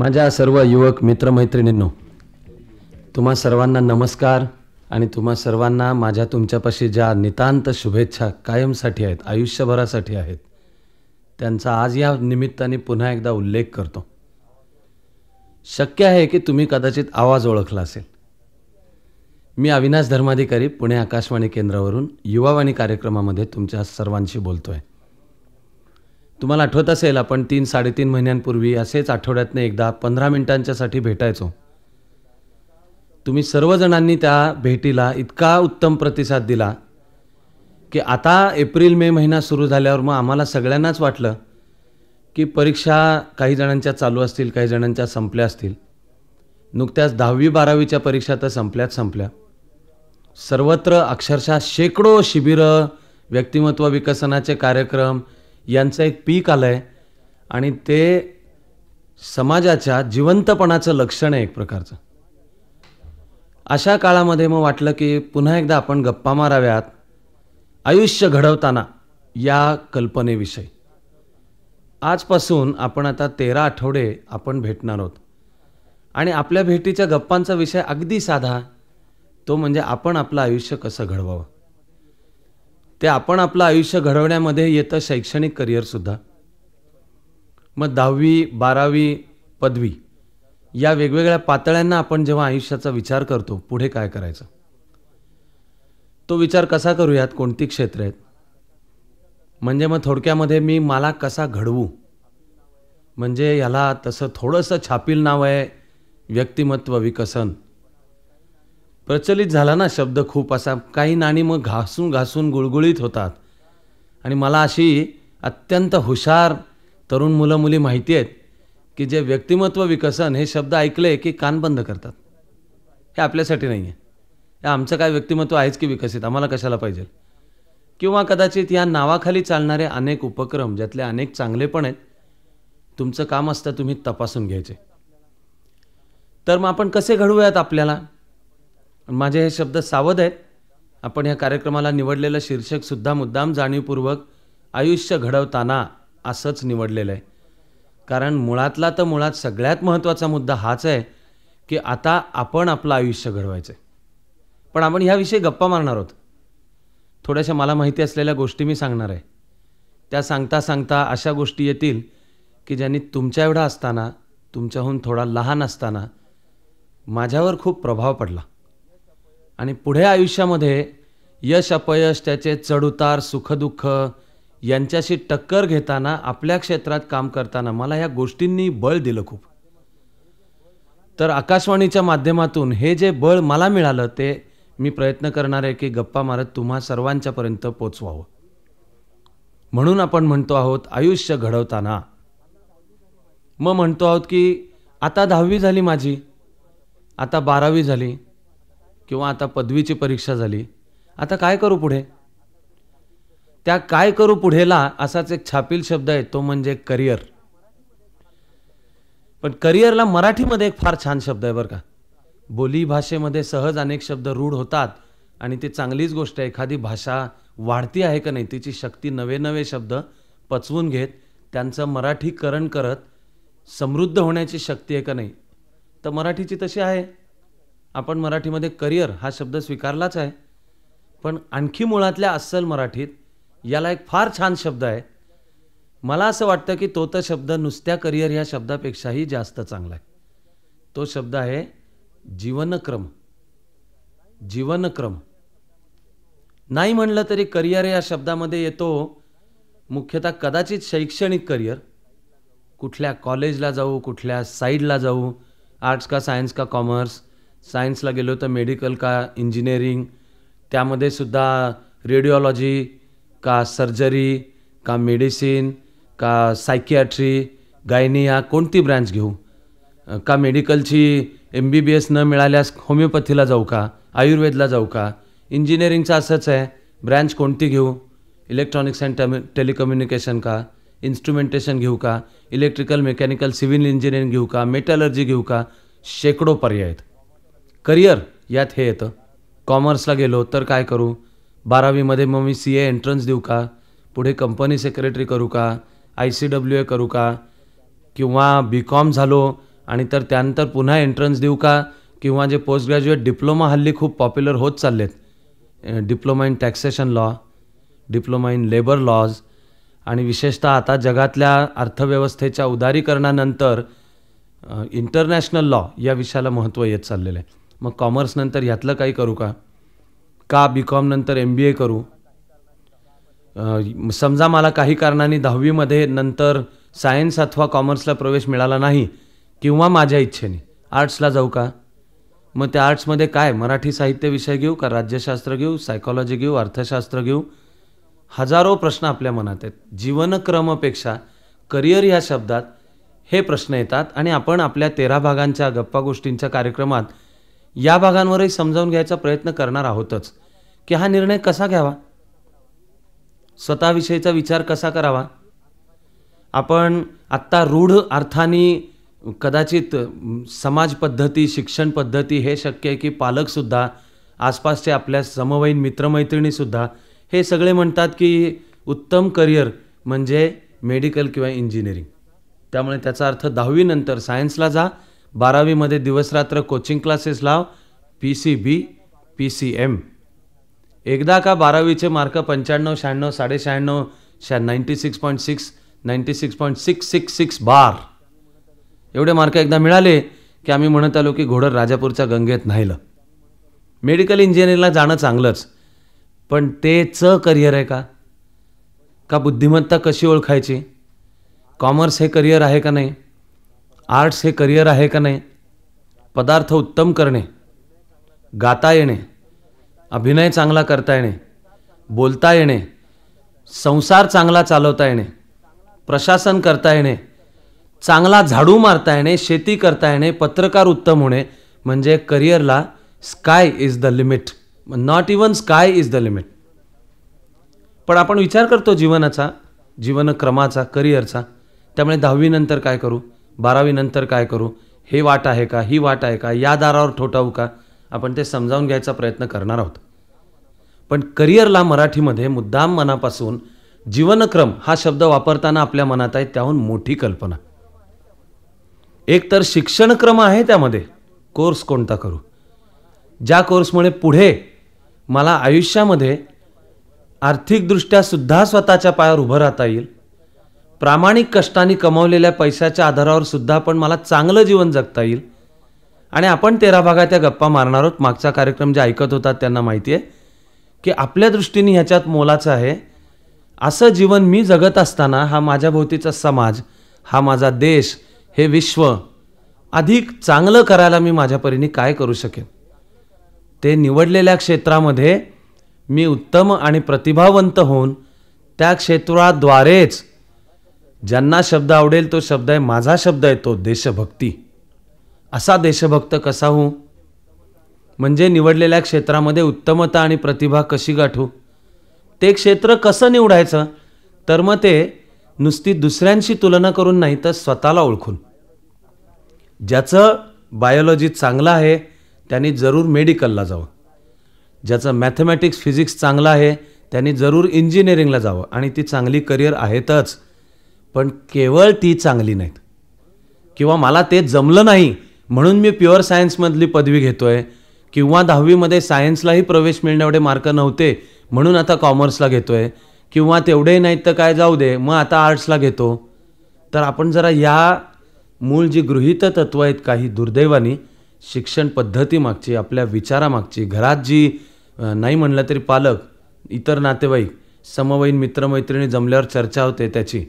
माझ्या सर्व युवक मित्रमैत्रिणींनो तुम्हा सर्वांना नमस्कार आणि तुम्हा सर्वांना माझ्या तुमच्यापाशी ज्या नितांत शुभेच्छा कायमसाठी आहेत आयुष्यभरासाठी आहेत त्यांचा आज या निमित्ताने पुन्हा एकदा उल्लेख करतो शक्य आहे की तुम्ही कदाचित आवाज ओळखला असेल मी अविनाश धर्माधिकारी पुणे आकाशवाणी केंद्रावरून युवावाणी कार्यक्रमामध्ये तुमच्या सर्वांशी बोलतो आहे तुम्हाला आठवत असेल आपण तीन साडेतीन महिन्यांपूर्वी असेच आठवड्यातनं एकदा पंधरा मिनिटांच्यासाठी भेटायचो तुम्ही सर्वजणांनी त्या भेटीला इतका उत्तम प्रतिसाद दिला की आता एप्रिल मे महिना सुरू झाल्यावर मग आम्हाला सगळ्यांनाच वाटलं की परीक्षा काही जणांच्या चालू असतील काही जणांच्या संपल्या असतील नुकत्याच दहावी बारावीच्या परीक्षा तर संपल्याच संपल्या सर्वत्र अक्षरशः शेकडो शिबिरं व्यक्तिमत्व विकसनाचे कार्यक्रम यांचं एक पीक आलं आहे आणि ते समाजाच्या जिवंतपणाचं लक्षण आहे एक प्रकारचं अशा काळामध्ये मग वाटलं की पुन्हा एकदा आपण गप्पा माराव्यात आयुष्य घडवताना या कल्पनेविषयी आजपासून आपण आता तेरा आठवडे आपण भेटणार आहोत आणि आपल्या भेटीच्या गप्पांचा विषय अगदी साधा तो म्हणजे आपण आपलं आयुष्य कसं घडवावं ते आपण आपलं आयुष्य घडवण्यामध्ये येतं शैक्षणिक करिअरसुद्धा मग दहावी बारावी पदवी या वेगवेगळ्या पातळ्यांना आपण जेव्हा आयुष्याचा विचार करतो पुढे काय करायचं तो विचार कसा करूयात कोणती क्षेत्र आहेत म्हणजे मग थोडक्यामध्ये मी मला कसा घडवू म्हणजे याला तसं थोडंसं छापील नाव आहे व्यक्तिमत्व विकसन प्रचलित झाला ना शब्द खूप असा काही नाणी मग घासून घासून गुळगुळीत होतात आणि मला अशी अत्यंत हुशार तरुण मुलं मुली माहिती आहेत की जे व्यक्तिमत्व विकसन हे शब्द ऐकले की कान बंद करतात हे आपल्यासाठी नाही आहे हे आमचं काय व्यक्तिमत्व आहेच की विकसित आम्हाला कशाला पाहिजे किंवा कदाचित या नावाखाली चालणारे अनेक उपक्रम ज्यातले अनेक चांगले पण आहेत तुमचं काम असतं तुम्ही तपासून घ्यायचे तर मग आपण कसे घडवूयात आपल्याला माझे हे शब्द सावध आहेत आपण या कार्यक्रमाला निवडलेलं शीर्षकसुद्धा मुद्दाम जाणीवपूर्वक आयुष्य घडवताना असंच निवडलेलं आहे कारण मुळातला तर मुळात सगळ्यात महत्त्वाचा मुद्दा हाच आहे की आता आपण आपलं आयुष्य घडवायचं आहे पण आपण ह्याविषयी गप्पा मारणार आहोत थोड्याशा मला माहिती असलेल्या गोष्टी मी सांगणार आहे त्या सांगता सांगता अशा गोष्टी येतील की ज्यांनी तुमच्या एवढा असताना तुमच्याहून थोडा लहान असताना माझ्यावर खूप प्रभाव पडला आणि पुढे आयुष्यामध्ये यश अपयश त्याचे चढउतार सुखदुःख यांच्याशी टक्कर घेताना आपल्या क्षेत्रात काम करताना मला ह्या गोष्टींनी बळ दिलं खूप तर आकाशवाणीच्या माध्यमातून हे जे बळ मला मिळालं ते मी प्रयत्न करणार आहे की गप्पा मारत तुम्हा सर्वांच्यापर्यंत पोचवावं म्हणून आपण म्हणतो आहोत आयुष्य घडवताना मग म्हणतो आहोत की आता दहावी झाली माझी आता बारावी झाली किंवा आता पदवीची परीक्षा झाली आता काय करू पुढे त्या काय करू पुढेला असाच एक छापील शब्द आहे तो म्हणजे करिअर पण करिअरला मराठीमध्ये एक फार छान शब्द आहे बरं का बोली भाषेमध्ये सहज अनेक शब्द रूढ होतात आणि ती चांगलीच गोष्ट आहे एखादी भाषा वाढती आहे का नाही तिची शक्ती नवे नवे शब्द पचवून घेत त्यांचं मराठीकरण करत समृद्ध होण्याची शक्ती आहे का नाही तर मराठीची तशी आहे आपण मराठीमध्ये करिअर हा शब्द स्वीकारलाच आहे पण आणखी मुळातल्या अस्सल मराठीत याला एक फार छान शब्द आहे मला असं वाटतं की तो तर शब्द नुसत्या करिअर ह्या शब्दापेक्षाही जास्त चांगला आहे तो शब्द आहे जीवनक्रम जीवनक्रम नाही म्हणलं तरी करिअर या शब्दामध्ये येतो मुख्यतः कदाचित शैक्षणिक करिअर कुठल्या कॉलेजला जाऊ कुठल्या साईडला जाऊ आर्ट्स का सायन्स का कॉमर्स सायन्सला गेलो तर मेडिकल का इंजिनिअरिंग त्यामध्ये सुद्धा रेडिओलॉजी का सर्जरी का मेडिसिन का सायकियाट्री गायनिया कोणती ब्रँच घेऊ का मेडिकलची एम बी बी एस न मिळाल्यास होमिओपॅथीला जाऊ का आयुर्वेदला जाऊ का इंजिनिअरिंगचं असंच आहे ब्रँच कोणती घेऊ इलेक्ट्रॉनिक्स अँड टेम टेलिकम्युनिकेशन का इन्स्ट्रुमेंटेशन घेऊ का इलेक्ट्रिकल मेकॅनिकल सिव्हिल इंजिनिअरिंग घेऊ का मेटलर्जी घेऊ का शेकडो पर्याय आहेत करिअर यात हे येतं कॉमर्सला गेलो तर काय करू बारावीमध्ये मग मी सी ए एंट्रन्स देऊ का पुढे कंपनी सेक्रेटरी करू का आय सी डब्ल्यू ए करू का किंवा बी कॉम झालो आणि तर त्यानंतर पुन्हा एंट्रन्स देऊ का किंवा जे पोस्ट ग्रॅज्युएट डिप्लोमा हल्ली खूप पॉप्युलर होत चाललेत diploma in taxation law diploma in labour laws आणि विशेषतः आता जगातल्या अर्थव्यवस्थेच्या उदारीकरणानंतर इंटरनॅशनल लॉ या विषयाला महत्त्व येत चाललेलं आहे मग कॉमर्सनंतर ह्यातलं काही करू का का बी कॉमनंतर एम बी ए करू समजा मला काही कारणाने दहावीमध्ये नंतर सायन्स अथवा कॉमर्सला प्रवेश मिळाला नाही किंवा माझ्या इच्छेने आर्ट्सला जाऊ का मग त्या आर्ट्समध्ये काय मराठी साहित्य विषय घेऊ का राज्यशास्त्र घेऊ सायकॉलॉजी घेऊ अर्थशास्त्र घेऊ हजारो प्रश्न आपल्या मनात आहेत जीवनक्रमपेक्षा करिअर ह्या शब्दात हे प्रश्न येतात आणि आपण आपल्या तेरा भागांच्या गप्पा गोष्टींच्या कार्यक्रमात या भागांवरही समजावून घ्यायचा प्रयत्न करणार आहोतच की हा निर्णय कसा घ्यावा स्वतःविषयीचा विचार कसा करावा आपण आत्ता रूढ अर्थाने कदाचित समाज पद्धती शिक्षण पद्धती हे शक्य आहे की पालकसुद्धा आसपासचे आपल्या समवयीन मित्रमैत्रिणीसुद्धा हे सगळे म्हणतात की उत्तम करिअर म्हणजे मेडिकल किंवा इंजिनिअरिंग त्यामुळे त्याचा अर्थ दहावीनंतर सायन्सला जा बारावीमध्ये दिवसरात्र कोचिंग क्लासेस लाव P C B P C M एकदा का बारावीचे मार्क पंच्याण्णव शहाण्णव साडे शहाण्णव शहा ninety six point six ninety six point six six six बार एवढे मार्क एकदा मिळाले की आम्ही म्हणत आलो की घोडर राजापूरच्या गंगेत नाहीलं मेडिकल इंजिनिअरिंगला जाणं चांगलंच पण तेच करिअर आहे का का बुद्धिमत्ता कशी ओळखायची कॉमर्स हे करिअर आहे का नाही आर्ट्स हे करिअर आहे का नाही पदार्थ उत्तम करणे गाता येणे अभिनय चांगला करता येणे बोलता येणे संसार चांगला चालवता येणे प्रशासन करता येणे चांगला झाडू मारता येणे शेती करता येणे पत्रकार उत्तम होणे म्हणजे करिअरला sky is the limit not even sky is the limit पण आपण विचार करतो जीवनाचा जीवनक्रमाचा करिअरचा त्यामुळे दहावीनंतर काय करू बारावीनंतर काय करू हे वाट आहे का ही वाट आहे का या दारावर ठोठावू का आपण ते समजावून घ्यायचा प्रयत्न करणार आहोत पण करिअरला मराठीमध्ये मुद्दाम मनापासून जीवनक्रम हा शब्द वापरताना आपल्या मनात आहे त्याहून मोठी कल्पना एक तर शिक्षणक्रम आहे त्यामध्ये कोर्स कोणता करू ज्या कोर्समुळे पुढे मला आयुष्यामध्ये आर्थिकदृष्ट्यासुद्धा स्वतःच्या पायावर उभं राहता येईल प्रामाणिक कष्टाने कमवलेल्या पैशाच्या आधारावर सुद्धा आपण मला चांगलं जीवन जगता येईल आणि आपण तेरा भागात त्या गप्पा मारणार आहोत मागचा कार्यक्रम जे ऐकत होतात त्यांना माहिती आहे की आपल्या दृष्टीने ह्याच्यात मोलाचं आहे असं जीवन मी जगत असताना हा माझ्याभोवतीचा समाज हा माझा देश हे विश्व अधिक चांगलं करायला मी माझ्या परीने काय करू शकेन ते निवडलेल्या क्षेत्रामध्ये मी उत्तम आणि प्रतिभावंत होऊन त्या क्षेत्राद्वारेच ज्यांना शब्द आवडेल तो शब्द आहे माझा शब्द आहे तो देशभक्ती असा देशभक्त कसा होऊ म्हणजे निवडलेल्या क्षेत्रामध्ये उत्तमता आणि प्रतिभा कशी गाठू ते क्षेत्र कसं निवडायचं तर मग ते नुसती दुसऱ्यांशी तुलना करून नाही तर स्वतःला ओळखून ज्याचं बायोलॉजी चांगलं आहे त्यांनी जरूर मेडिकलला जावं ज्याचं मॅथमॅटिक्स फिजिक्स चांगलं आहे त्यांनी जरूर इंजिनिअरिंगला जावं आणि ती चांगली करिअर आहेतच पण केवळ ती चांगली नाहीत किंवा मला ते जमलं नाही म्हणून मी प्युअर सायन्समधली पदवी घेतो आहे किंवा दहावीमध्ये सायन्सलाही प्रवेश मिळणे एवढे मार्क नव्हते म्हणून आता कॉमर्सला घेतो आहे किंवा तेवढे नाहीत तर काय जाऊ दे मग आता आर्ट्सला घेतो तर आपण जरा या मूळ जी गृहित तत्व आहेत काही दुर्दैवानी शिक्षण पद्धतीमागची आपल्या विचारामागची घरात जी नाही म्हणलं तरी पालक इतर नातेवाईक समवयीन मित्रमैत्रिणी जमल्यावर चर्चा होते त्याची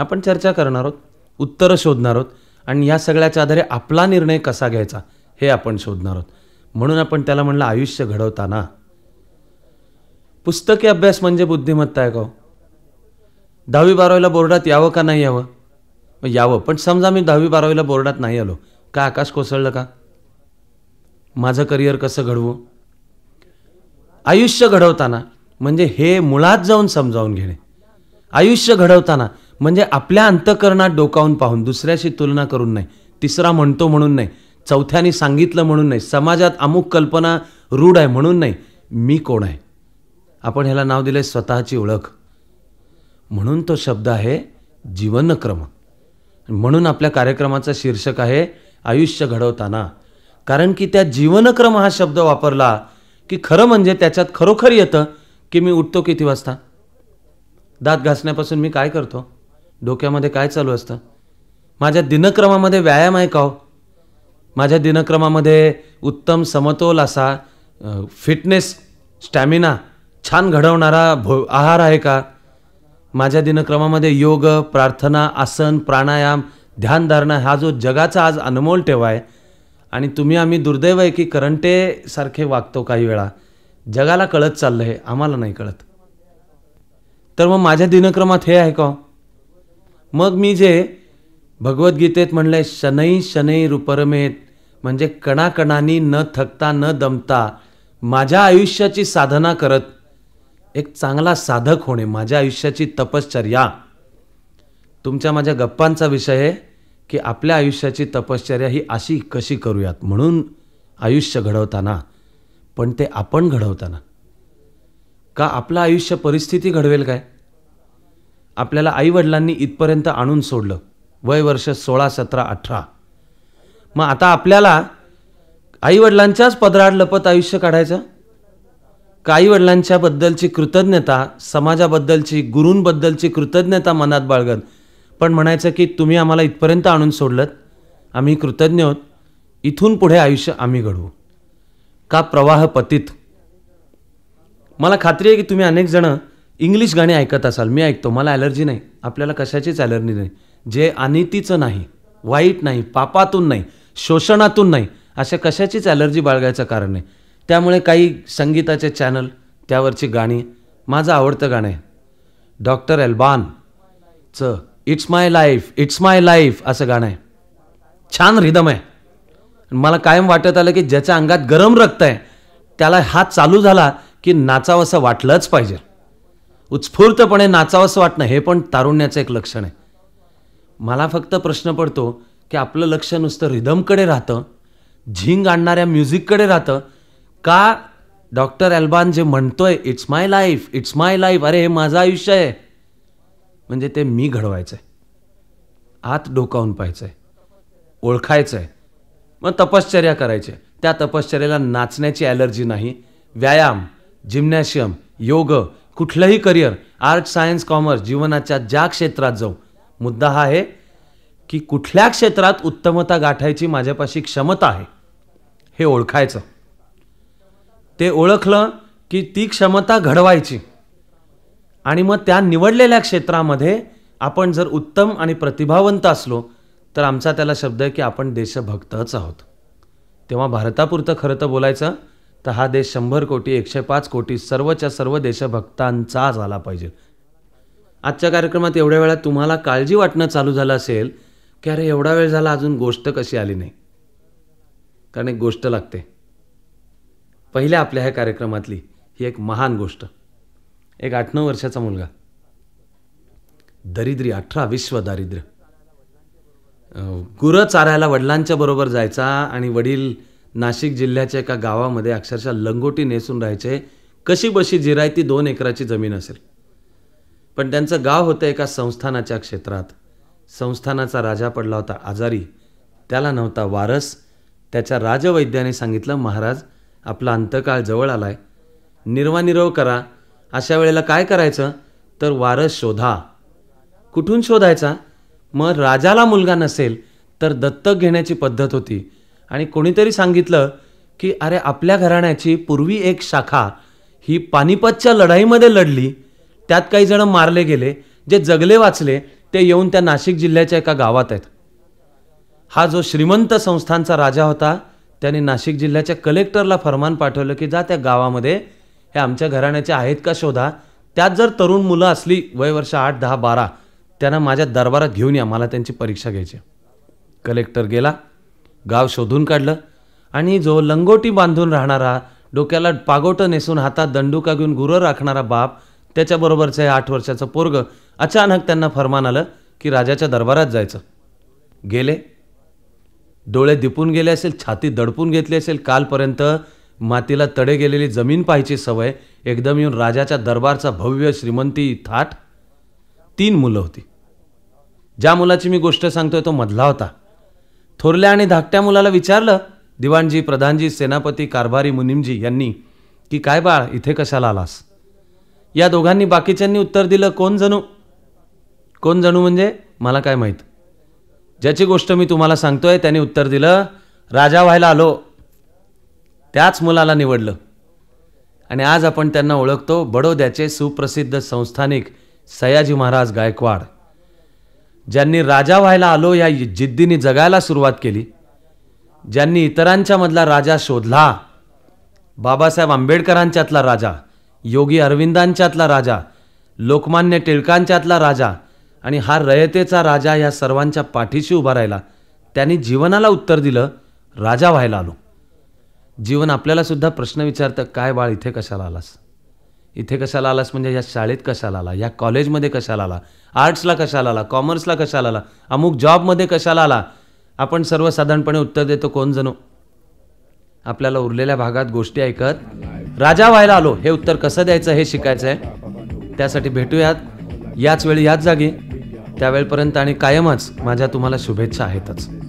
आपण चर्चा करणार आहोत उत्तरं शोधणार आहोत आणि या सगळ्याच्या आधारे आपला निर्णय कसा घ्यायचा हे आपण शोधणार आहोत म्हणून आपण त्याला म्हणलं आयुष्य घडवताना पुस्तकी अभ्यास म्हणजे बुद्धिमत्ता आहे का हो? दहावी बारावीला बोर्डात यावं का नाही यावं मग यावं पण समजा मी दहावी बारावीला बोर्डात नाही आलो का आकाश कोसळलं का माझं करिअर कसं घडवू आयुष्य घडवताना म्हणजे हे मुळात जाऊन समजावून घेणे आयुष्य घडवताना म्हणजे आपल्या अंतकरणात डोकावून पाहून दुसऱ्याशी तुलना करून नाही तिसरा म्हणतो म्हणून नाही चौथ्याने सांगितलं म्हणून नाही समाजात अमुक कल्पना रूढ आहे म्हणून नाही मी कोण आहे आपण ह्याला नाव दिलं आहे स्वतःची ओळख म्हणून तो शब्द आहे जीवनक्रम म्हणून आपल्या कार्यक्रमाचं शीर्षक आहे आयुष्य घडवताना कारण की त्या जीवनक्रम हा शब्द वापरला की खरं म्हणजे त्याच्यात खरोखर येतं की मी उठतो किती वाजता दात घासण्यापासून मी काय करतो डोक्यामध्ये काय चालू असतं माझ्या दिनक्रमामध्ये व्यायाम आहे का हो माझ्या दिनक्रमामध्ये उत्तम समतोल असा फिटनेस स्टॅमिना छान घडवणारा भो आहार आहे का माझ्या दिनक्रमामध्ये योग प्रार्थना आसन प्राणायाम ध्यानधारणा हा जो जगाचा आज अनमोल ठेवा आहे आणि तुम्ही आम्ही दुर्दैव आहे की करंटेसारखे वागतो काही वेळा जगाला कळत चाललं आहे आम्हाला नाही कळत तर मग माझ्या दिनक्रमात हे आहे का हो? मग मी जे भगवद्गीतेत म्हणलंय शनै शनै रुपरमेत म्हणजे कणाकणानी न थकता न दमता माझ्या आयुष्याची साधना करत एक चांगला साधक होणे माझ्या आयुष्याची तपश्चर्या तुमच्या माझ्या गप्पांचा विषय आहे की आपल्या आयुष्याची तपश्चर्या ही अशी कशी करूयात म्हणून आयुष्य घडवताना पण ते आपण घडवताना का आपलं आयुष्य परिस्थिती घडवेल काय आपल्याला आईवडिलांनी इथपर्यंत आणून सोडलं वय वर्ष सोळा सतरा अठरा मग आता आपल्याला आईवडिलांच्याच पदराड लपत आयुष्य काढायचं का आईवडिलांच्याबद्दलची कृतज्ञता समाजाबद्दलची गुरूंबद्दलची कृतज्ञता मनात बाळगत पण म्हणायचं की तुम्ही आम्हाला इथपर्यंत आणून सोडलं आम्ही कृतज्ञ आहोत इथून पुढे आयुष्य आम्ही घडवू का प्रवाह पतित मला खात्री आहे की तुम्ही अनेक जणं इंग्लिश गाणी ऐकत असाल मी ऐकतो मला ॲलर्जी नाही आपल्याला कशाचीच ॲलर्जी नाही जे अनितीचं नाही वाईट नाही पापातून नाही शोषणातून नाही अशा कशाचीच ॲलर्जी बाळगायचं कारण नाही त्यामुळे काही संगीताचे चॅनल त्यावरची गाणी माझं आवडतं गाणं आहे डॉक्टर एल्बानचं it's my life it's my life असं गाणं आहे छान रिदम आहे मला कायम वाटत आलं की ज्याच्या अंगात गरम रक्त आहे त्याला हा चालू झाला की नाचावं असं वाटलंच पाहिजे उत्स्फूर्तपणे नाचावंसं वाटणं हे पण तारुण्याचं एक लक्षण आहे मला फक्त प्रश्न पडतो की आपलं लक्ष नुसतं रिदमकडे राहतं झिंग आणणाऱ्या म्युझिककडे राहतं का डॉक्टर अल्बान जे म्हणतोय it's my life it's my life अरे हे माझं आयुष्य आहे म्हणजे ते मी घडवायचं आहे आत डोकावून पाहायचं आहे ओळखायचं आहे मग तपश्चर्या करायची त्या तपश्चर्याला नाचण्याची ॲलर्जी नाही व्यायाम जिम्नॅशियम योग कुठलंही करिअर आर्ट सायन्स कॉमर्स जीवनाच्या ज्या क्षेत्रात जाऊ मुद्दा हा आहे की कुठल्या क्षेत्रात उत्तमता गाठायची माझ्यापाशी क्षमता आहे हे ओळखायचं ते ओळखलं की ती क्षमता घडवायची आणि मग त्या निवडलेल्या क्षेत्रामध्ये आपण जर उत्तम आणि प्रतिभावंत असलो तर आमचा त्याला शब्द आहे की आपण देशभक्तच आहोत तेव्हा भारतापुरतं खरं तर बोलायचं तर हा देश शंभर कोटी एकशे पाच कोटी सर्वच्या सर्व देशभक्तांचा झाला पाहिजे आजच्या कार्यक्रमात एवढ्या वेळा तुम्हाला काळजी वाटणं चालू झालं असेल की अरे एवढा वेळ झाला अजून गोष्ट कशी आली नाही कारण एक गोष्ट लागते पहिल्या आपल्या ह्या कार्यक्रमातली ही एक महान गोष्ट एक आठ नऊ वर्षाचा मुलगा दरिद्री अठरा विश्व दारिद्र्य गुरं चारायला वडिलांच्या बरोबर जायचा आणि वडील नाशिक जिल्ह्याच्या एका गावामध्ये अक्षरशः लंगोटी नेसून राहायचे कशी बशी जिरायती दोन एकराची जमीन असेल पण त्यांचं गाव होतं एका संस्थानाच्या क्षेत्रात संस्थानाचा राजा पडला होता आजारी त्याला नव्हता वारस त्याच्या राजवैद्याने सांगितलं महाराज आपला अंतकाळ जवळ आलाय निर्वानिरव करा अशा वेळेला काय करायचं तर वारस शोधा कुठून शोधायचा मग राजाला मुलगा नसेल तर दत्तक घेण्याची पद्धत होती आणि कोणीतरी सांगितलं की अरे आपल्या घराण्याची पूर्वी एक शाखा ही पानिपतच्या लढाईमध्ये लढली त्यात काही जण मारले गेले जे जगले वाचले ते येऊन त्या नाशिक जिल्ह्याच्या एका गावात आहेत हा जो श्रीमंत संस्थांचा राजा होता त्याने नाशिक जिल्ह्याच्या कलेक्टरला फरमान पाठवलं की जा त्या गावामध्ये हे आमच्या घराण्याचे आहेत का शोधा त्यात जर तरुण मुलं असली वय वर्ष आठ दहा बारा त्यांना माझ्या दरबारात घेऊन या मला त्यांची परीक्षा घ्यायची कलेक्टर गेला गाव शोधून काढलं आणि जो लंगोटी बांधून राहणारा डोक्याला पागोटं नेसून हातात दंडुका घेऊन गुरं राखणारा बाप त्याच्याबरोबरचं हे आठ वर्षाचं पोरग अचानक त्यांना फरमान आलं की राजाच्या दरबारात जायचं गेले डोळे दिपून गेले असेल छाती दडपून घेतली असेल कालपर्यंत मातीला तडे गेलेली जमीन पाहायची सवय एकदम येऊन राजाच्या दरबारचा भव्य श्रीमंती थाट तीन मुलं होती ज्या मुलाची मी गोष्ट सांगतोय तो मधला होता थोरल्या आणि धाकट्या मुलाला विचारलं दिवाणजी प्रधानजी सेनापती कारभारी मुनिमजी यांनी की काय बाळ इथे कशाला आलास या दोघांनी बाकीच्यांनी उत्तर दिलं कोण जणू कोण जणू म्हणजे मला काय माहीत ज्याची गोष्ट मी तुम्हाला सांगतोय त्यांनी उत्तर दिलं राजा व्हायला आलो त्याच मुलाला निवडलं आणि आज आपण त्यांना ओळखतो बडोद्याचे सुप्रसिद्ध संस्थानिक सयाजी महाराज गायकवाड ज्यांनी राजा व्हायला आलो या जिद्दीने जगायला सुरुवात केली ज्यांनी इतरांच्या मधला राजा शोधला बाबासाहेब आंबेडकरांच्यातला राजा योगी अरविंदांच्यातला राजा लोकमान्य टिळकांच्यातला राजा आणि हा रयतेचा राजा या सर्वांच्या पाठीशी उभा राहिला त्यांनी जीवनाला उत्तर दिलं राजा व्हायला आलो जीवन आपल्यालासुद्धा प्रश्न विचारतं काय बाळ इथे कशाला आलास इथे कशाला आलास म्हणजे या शाळेत कशाला आला या कॉलेजमध्ये कशाला आला आर्ट्सला कशाला आला कॉमर्सला कशाला आला अमुक जॉबमध्ये कशाला आला आपण सर्वसाधारणपणे उत्तर देतो कोण जणू आपल्याला उरलेल्या भागात गोष्टी ऐकत राजा व्हायला आलो हे उत्तर कसं द्यायचं हे शिकायचं आहे त्यासाठी भेटूयात याच वेळी याच जागी त्यावेळपर्यंत आणि कायमच माझ्या तुम्हाला शुभेच्छा आहेतच